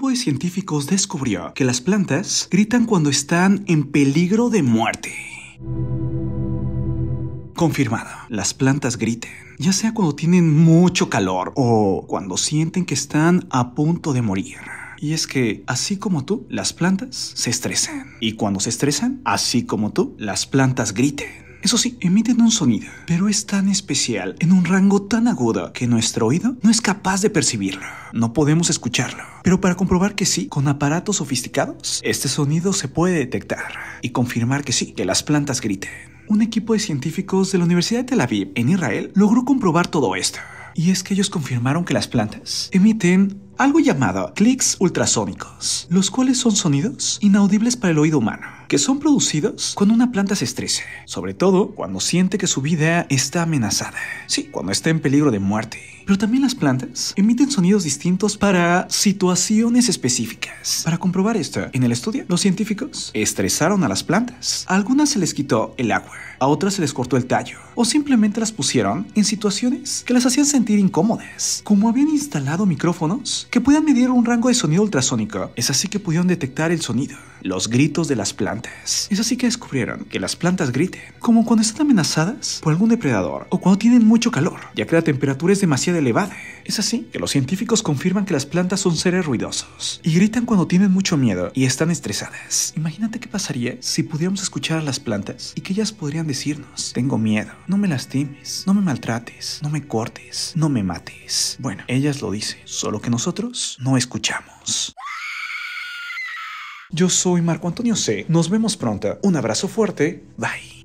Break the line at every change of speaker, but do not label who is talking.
grupo de científicos descubrió que las plantas gritan cuando están en peligro de muerte. Confirmado, las plantas griten, ya sea cuando tienen mucho calor o cuando sienten que están a punto de morir. Y es que, así como tú, las plantas se estresan. Y cuando se estresan, así como tú, las plantas griten. Eso sí, emiten un sonido, pero es tan especial, en un rango tan agudo, que nuestro oído no es capaz de percibirlo. No podemos escucharlo. Pero para comprobar que sí, con aparatos sofisticados, este sonido se puede detectar y confirmar que sí, que las plantas griten. Un equipo de científicos de la Universidad de Tel Aviv, en Israel, logró comprobar todo esto. Y es que ellos confirmaron que las plantas emiten algo llamado clics ultrasónicos, los cuales son sonidos inaudibles para el oído humano que son producidos cuando una planta se estresa, sobre todo cuando siente que su vida está amenazada. Sí, cuando está en peligro de muerte. Pero también las plantas emiten sonidos distintos para situaciones específicas. Para comprobar esto, en el estudio, los científicos estresaron a las plantas. A algunas se les quitó el agua, a otras se les cortó el tallo, o simplemente las pusieron en situaciones que las hacían sentir incómodas. Como habían instalado micrófonos que podían medir un rango de sonido ultrasónico, es así que pudieron detectar el sonido los gritos de las plantas. Es así que descubrieron que las plantas griten, como cuando están amenazadas por algún depredador o cuando tienen mucho calor, ya que la temperatura es demasiado elevada. Es así que los científicos confirman que las plantas son seres ruidosos y gritan cuando tienen mucho miedo y están estresadas. Imagínate qué pasaría si pudiéramos escuchar a las plantas y que ellas podrían decirnos, tengo miedo, no me lastimes, no me maltrates, no me cortes, no me mates. Bueno, ellas lo dicen, solo que nosotros no escuchamos. Yo soy Marco Antonio C. Nos vemos pronto. Un abrazo fuerte. Bye.